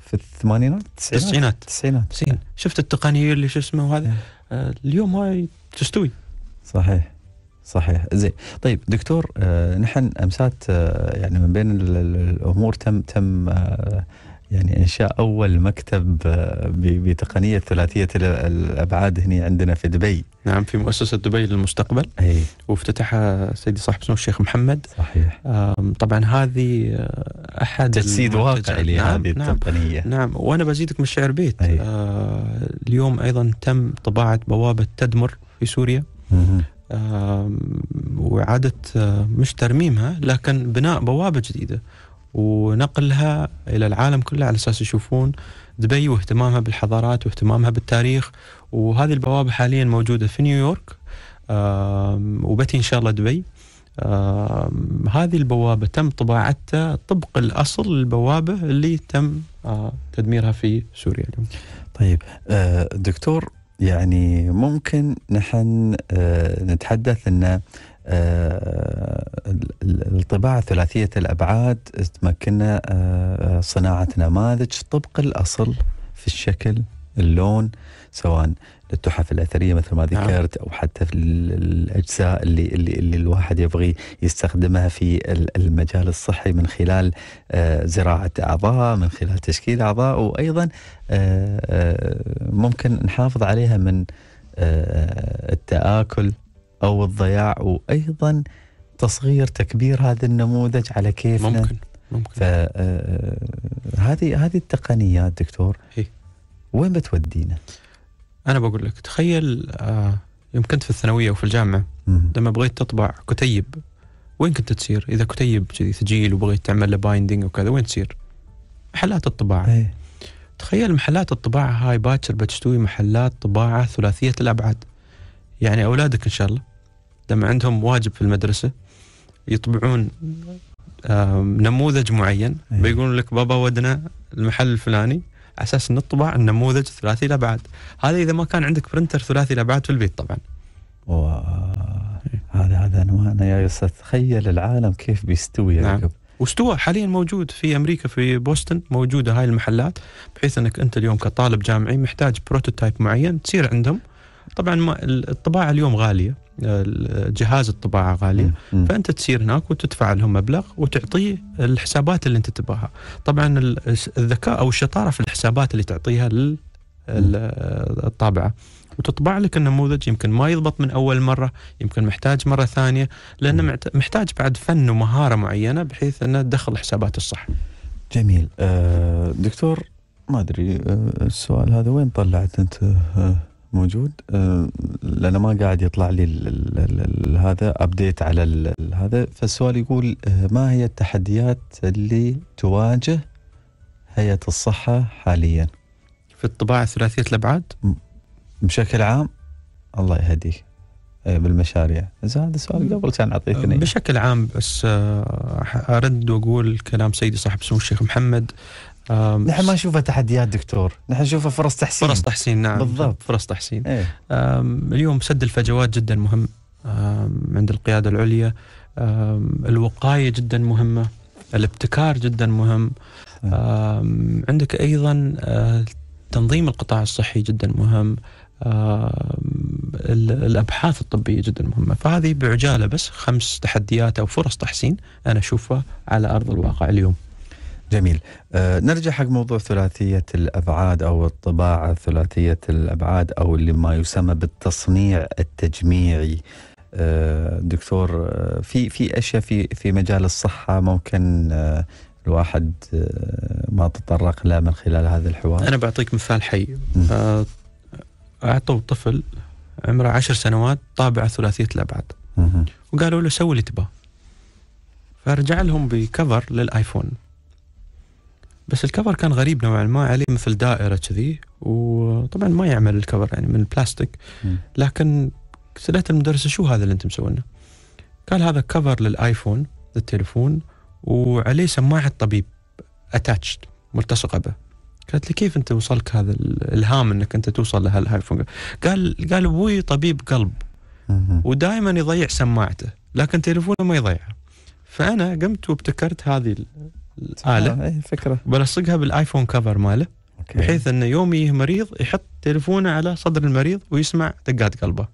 في الثمانينات التسعينات التسعينات التسعينات شفت التقنيه اللي شو اسمه وهذا إيه. آه، اليوم هاي تستوي صحيح صحيح زين طيب دكتور آه، نحن امسات آه، يعني من بين الامور تم تم آه يعني انشاء اول مكتب آه، بتقنيه ثلاثيه الابعاد هنا عندنا في دبي نعم في مؤسسه دبي للمستقبل اي وافتتحها سيدي صاحب سمو الشيخ محمد صحيح طبعا هذه آه، احد تجسيد واقعي لهذه نعم, نعم. التقنيه نعم, نعم وانا بزيدك من الشعر بيت أي. آه، اليوم ايضا تم طباعه بوابه تدمر في سوريا وإعادة مش ترميمها لكن بناء بوابة جديدة ونقلها الى العالم كله على اساس يشوفون دبي واهتمامها بالحضارات واهتمامها بالتاريخ وهذه البوابه حاليا موجوده في نيويورك وبتي ان شاء الله دبي هذه البوابة تم طباعتها طبق الأصل البوابة اللي تم آه، تدميرها في سوريا اليوم طيب آه، دكتور يعني ممكن نحن آه، نتحدث أن الطباعة ثلاثية الأبعاد تمكننا آه، آه، صناعة نماذج طبق الأصل في الشكل اللون سواء للتحف الاثريه مثل ما نعم. ذكرت او حتى في الاجزاء اللي اللي, اللي الواحد يبغي يستخدمها في المجال الصحي من خلال آه، زراعه اعضاء من خلال تشكيل اعضاء وايضا ممكن نحافظ عليها من التاكل او الضياع وايضا تصغير تكبير هذا النموذج على كيفنا ممكن ممكن فهذه آه، آه، هذه التقنيات دكتور هي. وين بتودينا؟ انا بقول لك تخيل آه، يوم كنت في الثانويه وفي الجامعه لما بغيت تطبع كتيب وين كنت تصير؟ اذا كتيب كذي ثقيل وبغيت تعمل له بايندنج وكذا وين تصير؟ محلات الطباعه هي. إيه. تخيل محلات الطباعه هاي باكر بتشتوي محلات طباعه ثلاثيه الابعاد يعني اولادك ان شاء الله لما عندهم واجب في المدرسه يطبعون نموذج معين إيه. بيقولون لك بابا ودنا المحل الفلاني على اساس نطبع النموذج ثلاثي الابعاد هذا اذا ما كان عندك برنتر ثلاثي الابعاد في البيت طبعا هذا هذا انا يا يسطا تخيل العالم كيف بيستوي نعم. واستوى حاليا موجود في امريكا في بوسطن موجوده هاي المحلات بحيث انك انت اليوم كطالب جامعي محتاج بروتوتايب معين تصير عندهم طبعا الطباعه اليوم غاليه جهاز الطباعه غاليه فانت تسير هناك وتدفع لهم مبلغ وتعطيه الحسابات اللي انت تبغاها طبعا الذكاء او الشطاره في الحسابات اللي تعطيها للطابعه وتطبع لك النموذج يمكن ما يضبط من اول مره يمكن محتاج مره ثانيه لانه محتاج بعد فن ومهاره معينه بحيث انه تدخل الحسابات الصح جميل أه دكتور ما ادري آه، السؤال هذا وين طلعت انت أه موجود آه، لانه ما قاعد يطلع لي هذا ابديت على هذا فالسؤال يقول آه، ما هي التحديات اللي تواجه هيئه الصحه حاليا؟ في الطباعه ثلاثيه الابعاد؟ بشكل عام الله يهديك آه، بالمشاريع اذا هذا السؤال قبل كان اعطيك بشكل عام بس ارد واقول كلام سيدي صاحب سمو الشيخ محمد نحن ما نشوفها تحديات دكتور نحن نشوفها فرص تحسين فرص تحسين نعم بالضبط فرص تحسين ايه؟ اليوم سد الفجوات جدا مهم عند القيادة العليا الوقاية جدا مهمة الابتكار جدا مهم إيه. عندك أيضا آه، تنظيم القطاع الصحي جدا مهم الابحاث الطبيه جدا مهمه فهذه بعجاله بس خمس تحديات او فرص تحسين انا اشوفها على ارض الواقع اليوم جميل أه نرجع حق موضوع ثلاثية الأبعاد أو الطباعة ثلاثية الأبعاد أو اللي ما يسمى بالتصنيع التجميعي أه دكتور آه، في في أشياء في في مجال الصحة ممكن أه الواحد آه، ما تطرق له من خلال هذا الحوار أنا بعطيك مثال حي آه، أعطوا طفل عمره عشر سنوات طابعة ثلاثية الأبعاد وقالوا له سوي اللي تبغاه فرجع لهم بكفر للايفون بس الكفر كان غريب نوعا ما عليه مثل دائره كذي وطبعا ما يعمل الكفر يعني من البلاستيك لكن سالت المدرسه شو هذا اللي انتم مسوينه؟ قال هذا كفر للايفون للتليفون وعليه سماعه طبيب اتاتشد ملتصقه به قالت لي كيف انت وصلك هذا الالهام انك انت توصل لهالايفون؟ قال قال ابوي طبيب قلب ودائما يضيع سماعته لكن تليفونه ما يضيعه. فانا قمت وابتكرت هذه الاله اي آه، إيه، فكره بلصقها بالايفون كفر ماله أوكي. بحيث انه يوم يه مريض يحط تليفونه على صدر المريض ويسمع دقات قلبه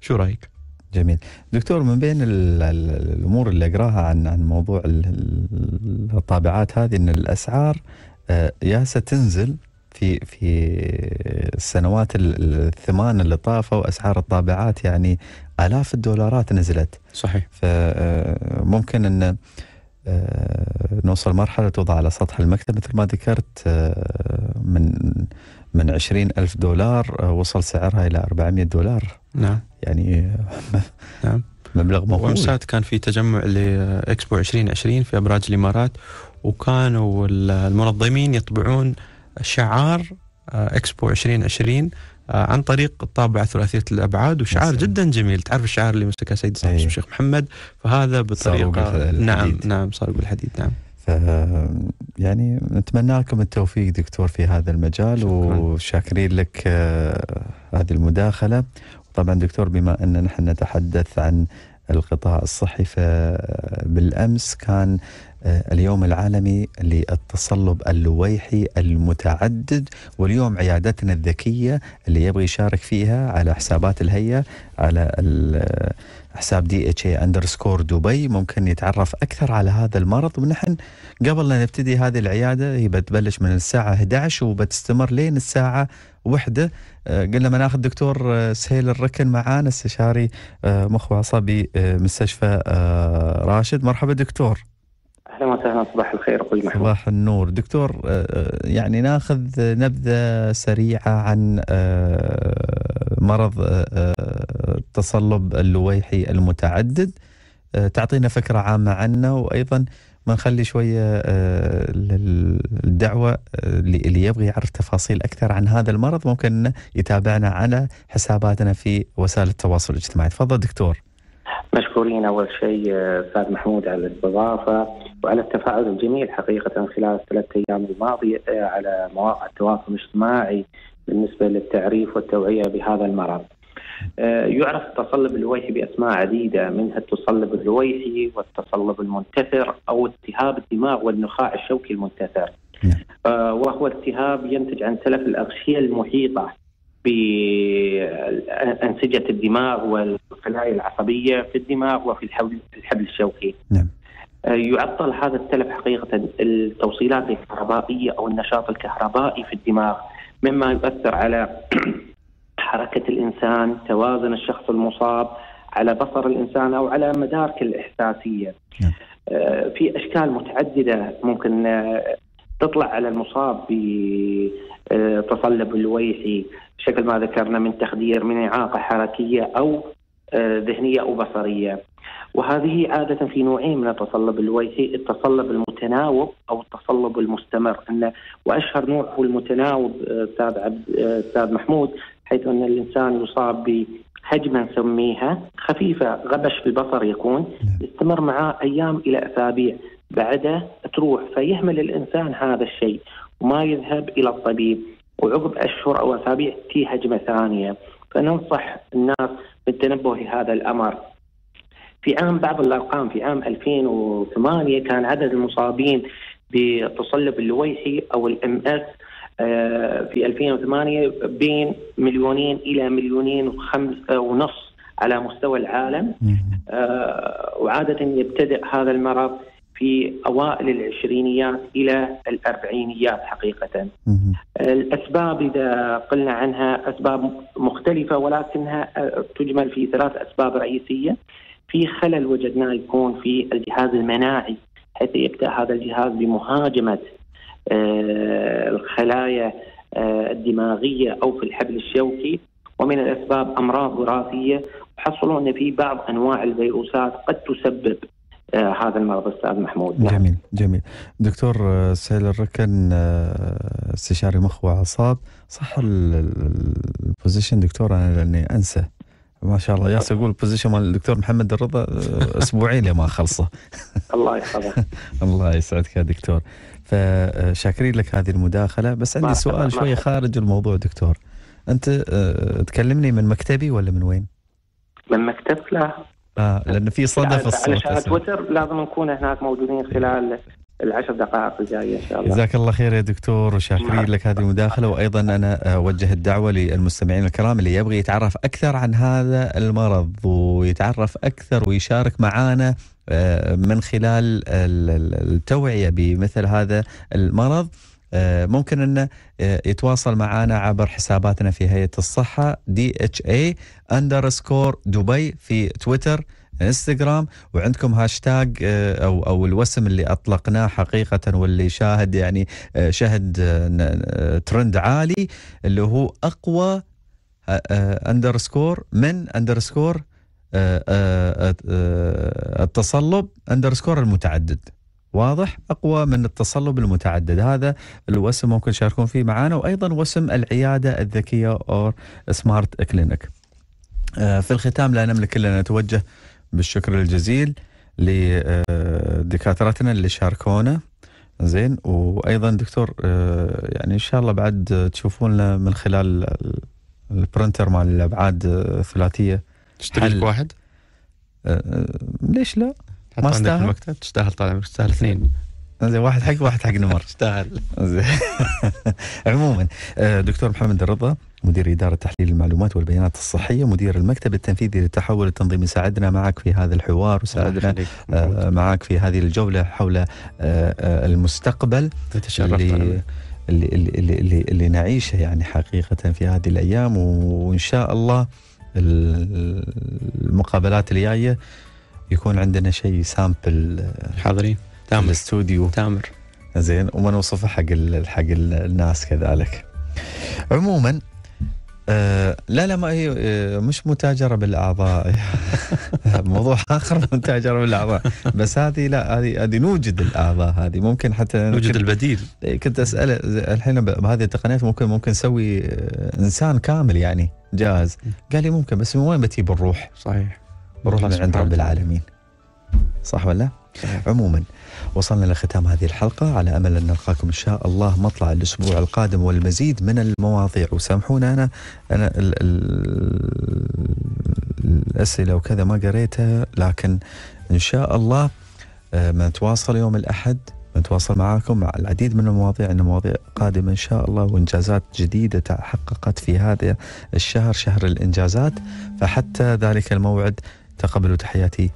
شو رايك؟ جميل دكتور من بين الامور اللي اقراها عن عن موضوع الطابعات هذه ان الاسعار آه، ياسة تنزل في في السنوات الثمان اللي طافوا اسعار الطابعات يعني الاف الدولارات نزلت صحيح فممكن آه، ان آه، نوصل مرحلة توضع على سطح المكتب مثل ما ذكرت آه، من من 20 ألف دولار آه، وصل سعرها إلى 400 دولار نعم يعني نعم مبلغ مهول وامسات كان في تجمع لاكسبو 2020 في ابراج الامارات وكانوا المنظمين يطبعون شعار اكسبو 2020 آه، عن طريق الطابعة ثلاثية الأبعاد وشعار جدا جميل تعرف الشعار اللي مسكه سيد سامي أيه. الشيخ محمد فهذا بطريقة نعم نعم صار الحديد نعم ف يعني نتمنى لكم التوفيق دكتور في هذا المجال شكرا. وشاكرين لك آه، هذه المداخلة طبعا دكتور بما أن نحن نتحدث عن القطاع الصحي فبالأمس كان اليوم العالمي للتصلب اللويحي المتعدد واليوم عيادتنا الذكية اللي يبغي يشارك فيها على حسابات الهيئة على حساب دي اتش اي اندرسكور دبي ممكن يتعرف اكثر على هذا المرض ونحن قبل لا نبتدي هذه العياده هي بتبلش من الساعه 11 وبتستمر لين الساعه وحدة آه، قلنا بناخذ دكتور آه، سهيل الركن معانا استشاري آه، مخ وعصبي مستشفى راشد مرحبا دكتور اهلا وسهلا صباح الخير اخوي محمود صباح النور دكتور آه، آه، يعني ناخذ نبذه سريعه عن آه، مرض التصلب اللويحي المتعدد تعطينا فكره عامه عنه وايضا ما نخلي شويه الدعوه اللي يبغى يعرف تفاصيل اكثر عن هذا المرض ممكن يتابعنا على حساباتنا في وسائل التواصل الاجتماعي تفضل دكتور مشكورين أول شيء آه، أستاذ محمود على الاستضافة وعلى التفاعل الجميل حقيقة خلال الثلاث أيام الماضية آه، على مواقع التواصل الاجتماعي بالنسبة للتعريف والتوعية بهذا المرض آه، يعرف التصلب اللويحي بأسماء عديدة منها التصلب اللويحي والتصلب المنتثر أو التهاب الدماغ والنخاع الشوكي المنتثر نعم. وهو التهاب ينتج عن تلف الأغشية المحيطة بأنسجة الدماغ والخلايا العصبية في الدماغ وفي الحبل, الحبل الشوكي نعم. آه، يعطل هذا التلف حقيقة التوصيلات الكهربائية أو النشاط الكهربائي في الدماغ مما يؤثر على حركة الإنسان توازن الشخص المصاب على بصر الإنسان أو على مدارك الإحساسية نعم. آه، في أشكال متعددة ممكن آه، تطلع على المصاب بتصلب الويحي شكل ما ذكرنا من تخدير من إعاقة حركية أو آه، ذهنية أو بصرية وهذه عادة في نوعين من التصلب الويسي التصلب المتناوب أو التصلب المستمر أن وأشهر نوع هو المتناوب آه، أستاذ عبد آه، أستاذ محمود حيث أن الإنسان يصاب ب هجمه نسميها خفيفه غبش في البصر يكون نعم. يستمر معاه ايام الى اسابيع بعدها تروح فيهمل الانسان هذا الشيء وما يذهب الى الطبيب وعقب أشهر أو أسابيع تي هجمة ثانية فننصح الناس بالتنبه لهذا الأمر في عام بعض الأرقام في عام 2008 كان عدد المصابين بالتصلب اللويحي أو الام اس آه، في 2008 بين مليونين إلى مليونين وخمس آه، ونص على مستوى العالم آه، وعادة يبتدئ هذا المرض في اوائل العشرينيات الى الاربعينيات حقيقه. الاسباب اذا قلنا عنها اسباب مختلفه ولكنها آه، تجمل في ثلاث اسباب رئيسيه. في خلل وجدناه يكون في الجهاز المناعي حيث يبدا هذا الجهاز بمهاجمه آه، الخلايا آه، الدماغيه او في الحبل الشوكي ومن الاسباب امراض وراثيه وحصلوا ان في بعض انواع الفيروسات قد تسبب آه، هذا المرض استاذ محمود نعم. جميل جميل دكتور آه، سهيل الركن آه، استشاري مخ واعصاب صح البوزيشن دكتور انا لاني انسى ما شاء الله ياس اقول البوزيشن مال الدكتور محمد الرضا اسبوعين لما اخلصه الله يحفظك الله يسعدك يا دكتور فشاكرين لك هذه المداخله بس عندي سؤال شويه خارج الموضوع دكتور انت تكلمني من مكتبي ولا من وين؟ من مكتب لا اه لان في صدف الصوت تويتر لازم نكون هناك موجودين خلال العشر دقائق الجايه ان شاء الله جزاك الله خير يا دكتور وشاكرين لك هذه المداخله وايضا انا اوجه الدعوه للمستمعين الكرام اللي يبغى يتعرف اكثر عن هذا المرض ويتعرف اكثر ويشارك معانا آه، من خلال التوعيه بمثل هذا المرض آه، ممكن أنه آه، يتواصل معنا عبر حساباتنا في هيئة الصحة دي اتش اي اندرسكور دبي في تويتر انستغرام وعندكم هاشتاج آه، او او الوسم اللي اطلقناه حقيقه واللي شاهد يعني شهد ترند عالي اللي هو اقوى اندرسكور من اندرسكور التصلب اندرسكور المتعدد واضح اقوى من التصلب المتعدد هذا الوسم ممكن تشاركون فيه معنا وايضا وسم العياده الذكيه اور سمارت آه، كلينك في الختام لا نملك الا نتوجه بالشكر الجزيل لدكاترتنا اللي شاركونا زين وايضا دكتور آه، يعني ان شاء الله بعد تشوفون من خلال البرنتر مال الابعاد الثلاثيه تشتري واحد آه، ليش لا ما عندك في المكتب تستاهل طال عمرك تستاهل اثنين زين واحد حق واحد حق نمر تستاهل عموما آه، دكتور محمد الرضا مدير إدارة تحليل المعلومات والبيانات الصحية مدير المكتب التنفيذي للتحول التنظيمي ساعدنا معك في هذا الحوار وساعدنا آه، معك في هذه الجولة حول آه، المستقبل اللي اللي, اللي, اللي, اللي نعيشه يعني حقيقة في هذه الأيام وإن شاء الله المقابلات الجايه يكون عندنا شيء سامبل آه، حاضرين تامر الاستوديو تامر زين نوصفه حق حق الناس كذلك عموما آه لا لا ما هي آه، مش متاجرة بالأعضاء موضوع آخر متاجرة بالأعضاء بس هذه لا هذه هذه نوجد الأعضاء هذه ممكن حتى نوجد البديل إيه، كنت أسأل الحين بهذه التقنيات ممكن ممكن نسوي آه، إنسان كامل يعني جاهز قال لي ممكن بس من وين بتجيب الروح؟ صحيح بروحنا من عند رب العالمين صح ولا؟ عموما وصلنا لختام هذه الحلقة على أمل أن نلقاكم إن شاء الله مطلع الأسبوع القادم والمزيد من المواضيع وسامحونا أنا أنا الـ الـ الأسئلة وكذا ما قريتها لكن إن شاء الله آه، ما نتواصل يوم الأحد نتواصل معاكم مع العديد من المواضيع ان مواضيع قادمه ان شاء الله وانجازات جديده تحققت في هذا الشهر شهر الانجازات فحتى ذلك الموعد تقبلوا تحياتي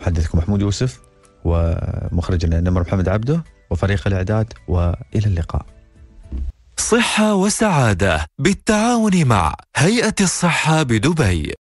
محدثكم محمود يوسف ومخرجنا نمر محمد عبده وفريق الإعداد وإلى اللقاء صحة وسعادة بالتعاون مع هيئة الصحة بدبي